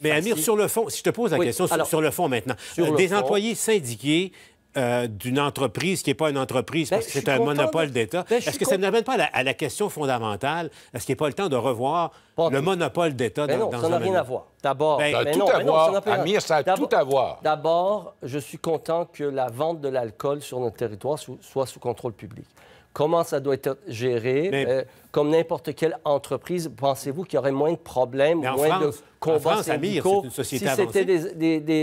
Mais Amir, sur le fond, si je te pose la question sur, le fond maintenant, des employés syndiqués euh, d'une entreprise qui n'est pas une entreprise ben, parce que c'est un monopole d'État. Ben, est-ce que ça ne ramène pas à la, question fondamentale? Est-ce qu'il a pas le temps de revoir le monopole d'État ben dans, non, ça n'a rien à voir. D'abord, Amir, ça a tout à voir. D'abord, je suis content que la vente de l'alcool sur notre territoire soit sous contrôle public comment ça doit être géré, euh, comme n'importe quelle entreprise, pensez-vous qu'il y aurait moins de problèmes, moins de combats syndicaux société si c'était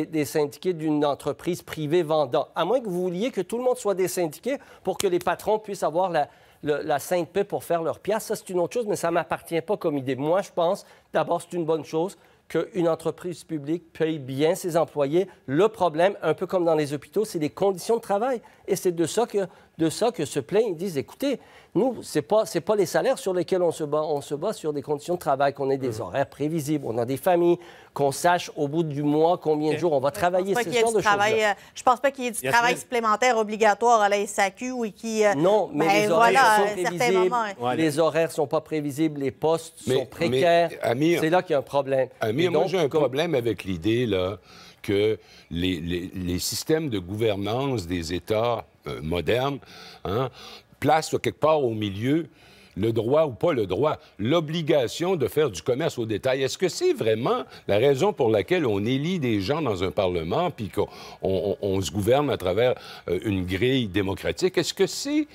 des, syndiqués d'une entreprise privée vendant? À moins que vous vouliez que tout le monde soit des syndiqués pour que les patrons puissent avoir la, la sainte paix pour faire leur pièce, ça c'est une autre chose, mais ça ne m'appartient pas comme idée. Moi, je pense, d'abord, c'est une bonne chose qu'une entreprise publique paye bien ses employés. Le problème, un peu comme dans les hôpitaux, c'est les conditions de travail. Et c'est de ça que, de ça que se plaignent. Ils disent, écoutez, nous, ce n'est pas, pas les salaires sur lesquels on se bat. On se bat sur des conditions de travail, qu'on ait des mhm. horaires prévisibles, on a des familles, qu'on sache au bout du mois combien de jours on va travailler. Euh, je ne pense pas qu'il y ait du travail supplémentaire obligatoire à la SAQ ou qui... Euh, non, mais ben les horaires voilà, sont prévisibles. Les horaires ne sont pas prévisibles, les postes sont précaires. C'est là qu'il y a un problème. donc, j'ai un problème avec l'idée, là que les, les, les, systèmes de gouvernance des États euh, moderne, hein, place quelque part au milieu le droit ou pas le droit, l'obligation de faire du commerce au détail. Est-ce que c'est vraiment la raison pour laquelle on élit des gens dans un Parlement puis qu'on se gouverne à travers euh, une grille démocratique? Est-ce que c'est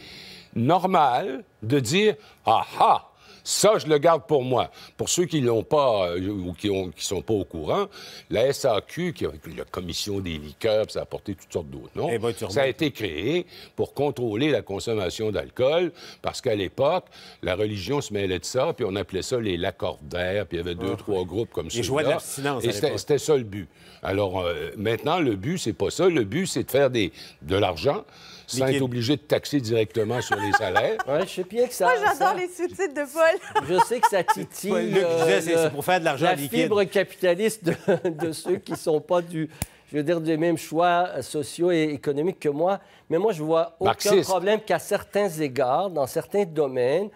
normal de dire, ah ah, ça, je le garde pour moi. Pour ceux qui l'ont pas euh, ou qui ne sont pas au courant, la SAQ, qui a, la Commission des liqueurs, ça a apporté toutes sortes d'autres noms, eh ben, ça a été créé pour contrôler la consommation d'alcool parce qu'à l'époque, la religion se mêlait de ça, puis on appelait ça les lacordaires, puis il y avait deux, ah. trois groupes comme ça. Et c'était ça le but. Alors euh, maintenant, le but, c'est pas ça. Le but, c'est de faire de l'argent sans être obligé de taxer directement sur les salaires. Ouais, je sais Moi, j'adore les sous-titres de Paul. Je sais que ça titille euh, pour faire de la fibre capitaliste de, ceux qui ne sont pas du, je veux dire, des mêmes choix sociaux et économiques que moi. Mais moi, je vois aucun problème qu'à certains égards, dans certains domaines,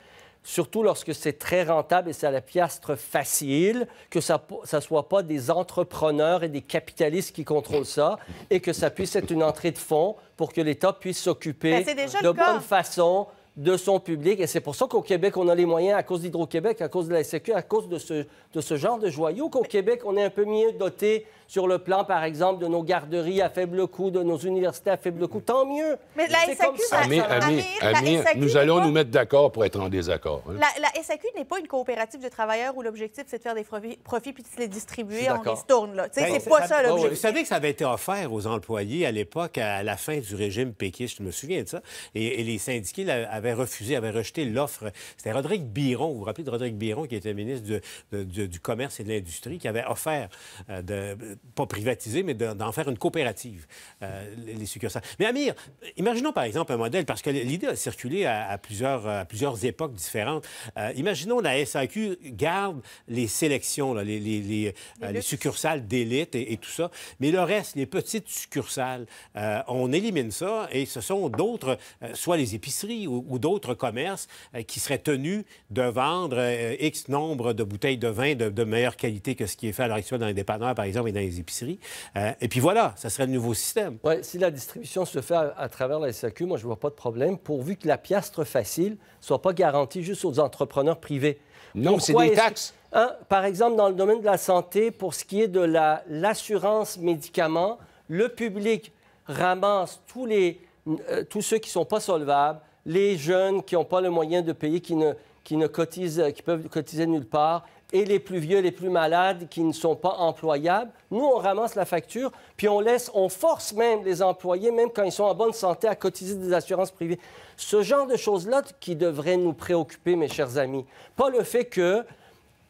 surtout lorsque c'est très rentable et c'est à la piastre facile, que ça ne soit pas des entrepreneurs et des capitalistes qui contrôlent ça, et que ça puisse être une entrée de fonds pour que l'État puisse s'occuper ben, de bonne façon de son public. Et c'est pour ça qu'au Québec, on a les moyens à cause d'Hydro-Québec, à cause de la SQ, à cause de ce, de ce genre de joyaux, qu'au Québec, on est un peu mieux doté sur le plan, par exemple, de nos garderies à faible coût, de nos universités à faible coût. Tant mieux. Mais la SAQ, comme ça. Amir, nous allons nous mettre d'accord pour être en désaccord. Hein. La, la, n'est pas une coopérative de travailleurs où l'objectif, c'est de faire des profits, puis de les distribuer en ristourne. Là. Ben, c'est pas ça, oh, l'objectif. vous savez que ça avait été offert aux employés à l'époque, à la fin du régime péquiste. Je me souviens de ça. Et, les syndiqués refusé, avait rejeté l'offre. C'était Rodrigue Biron, vous vous rappelez de Rodrigue Biron, qui était ministre du, Commerce et de l'Industrie, qui avait offert euh, de, pas privatiser, mais d'en faire une coopérative, euh, les succursales. Mais Amir, imaginons par exemple un modèle, parce que l'idée a circulé à, plusieurs, plusieurs époques différentes. Euh, imaginons la SAQ garde les sélections, les, les, les, succursales d'élite et, et, tout ça, mais le reste, les petites succursales, on élimine ça et ce sont d'autres, soit les épiceries ou, ou d'autres commerces euh, qui seraient tenus de vendre euh, X nombre de bouteilles de vin de, meilleure qualité que ce qui est fait à l'heure actuelle dans les dépanneurs, par exemple, et dans les épiceries. Euh, et puis voilà, ça serait le nouveau système. Oui, si la distribution se fait à, travers la SAQ, moi, je vois pas de problème, pourvu que la piastre facile soit pas garantie juste aux entrepreneurs privés. Non, c'est des taxes. Hein, par exemple, dans le domaine de la santé, pour ce qui est de l'assurance médicaments, le public ramasse tous, les, tous ceux qui ne sont pas solvables, les jeunes qui n'ont pas le moyen de payer, qui ne, cotisent, qui peuvent cotiser nulle part, et les plus vieux, les plus malades qui ne sont pas employables. Nous, on ramasse la facture, puis on laisse, on force même les employés, même quand ils sont en bonne santé, à cotiser des assurances privées. Ce genre de choses-là qui devrait nous préoccuper, mes chers amis. Pas le fait que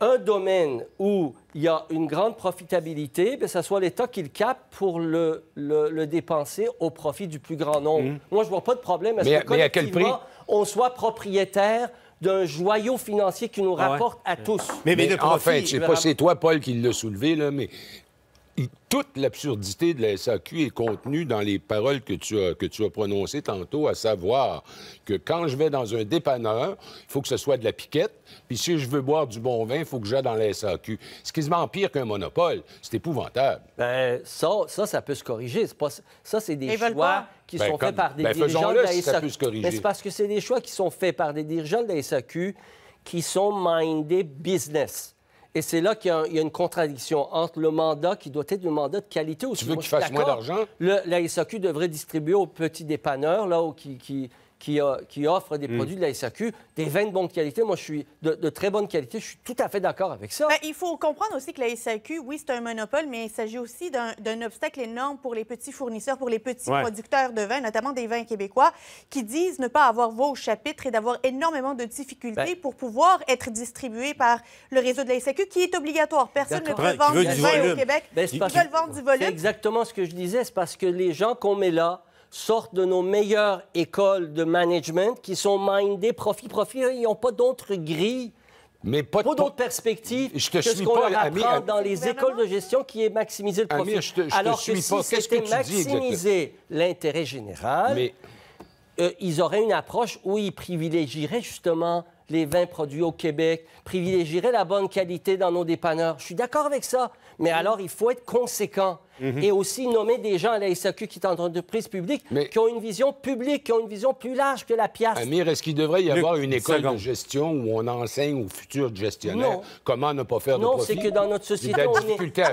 un domaine où il y a une grande profitabilité, bien, ce soit l'État qui le capte pour le, le, dépenser au profit du plus grand nombre. Mm. Moi, je vois pas de problème à ce mais, que à quel prix? on soit propriétaire d'un joyau financier qui nous ah rapporte à tous. Mais, mais, en fait, pas, c'est toi, Paul, qui l'a soulevé, là, mais toute l'absurdité de la SAQ est contenue dans les paroles que tu, as, que tu as prononcées tantôt, à savoir que quand je vais dans un dépanneur, il faut que ce soit de la piquette, puis si je veux boire du bon vin, il faut que j'aille dans la SAQ. Ce qui se pire qu'un monopole. C'est épouvantable. Bien, ça, ça, peut se corriger. Ça, c'est des choix qui ben, sont faits par des ben, dirigeants de la ben, c'est parce que c'est des choix qui sont faits par des dirigeants de la SAQ qui sont mindés business. Et c'est là qu'il y, a une contradiction entre le mandat qui doit être un mandat de qualité aussi. Tu veux qu'il fasse moins d'argent? La SAQ devrait distribuer aux petits dépanneurs, là, qui, qui euh, qui, offre des mm. produits de la SAQ, des vins de bonne qualité. Moi, je suis de, très bonne qualité. Je suis tout à fait d'accord avec ça. Ben, il faut comprendre aussi que la SAQ, oui, c'est un monopole, mais il s'agit aussi d'un obstacle énorme pour les petits fournisseurs, pour les petits producteurs de vins, notamment des vins québécois, qui disent ne pas avoir voix au chapitre et d'avoir énormément de difficultés ben. pour pouvoir être distribués par le réseau de la SAQ, qui est obligatoire. Personne ne peut vendre du vin au Québec. Ben, Ils veulent vendre du volume. C'est exactement ce que je disais. C'est parce que les gens qu'on met là, sortent de nos meilleures écoles de management qui sont mindées profit, profit. Hein. Ils n'ont pas d'autres grilles. Mais pas, d'autre d'autres perspectives que ce qu'on leur apprend dans les écoles de gestion qui est maximiser le profit. Alors que si c'était maximiser l'intérêt général, Mais... Euh, ils auraient une approche où ils privilégieraient justement les vins produits au Québec, privilégieraient la bonne qualité dans nos dépanneurs. Je suis d'accord avec ça, mais alors il faut être conséquent. Mhm. et aussi nommer des gens à la SAQ qui sont en entreprise publique, Mais... qui ont une vision publique, qui ont une vision plus large que la pièce. Amir, est-ce qu'il devrait y avoir une école de gestion où on enseigne aux futurs gestionnaires comment ne pas faire de profit? Non, c'est que dans notre société,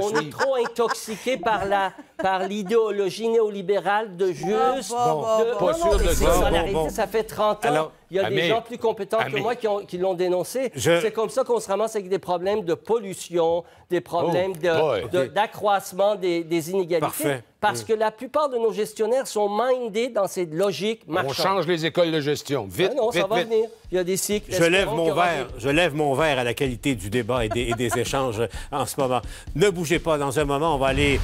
on est, trop intoxiqué par la par l'idéologie néolibérale de juste... Bon, bon, de... Bon, ça. fait 30 ans... Il y a des gens plus compétents que moi qui, l'ont dénoncé. C'est comme ça qu'on se ramasse avec des problèmes de pollution, des problèmes oh, d'accroissement des des inégalités. Parce mm. que la plupart de nos gestionnaires sont mindés dans cette logique marchande. On change les écoles de gestion. Ah vite, non, ça va venir. Il y a des cycles. Je lève mon verre. Je lève mon verre à la qualité du débat et des échanges en ce moment. Ne bougez pas. Dans un moment, on va aller...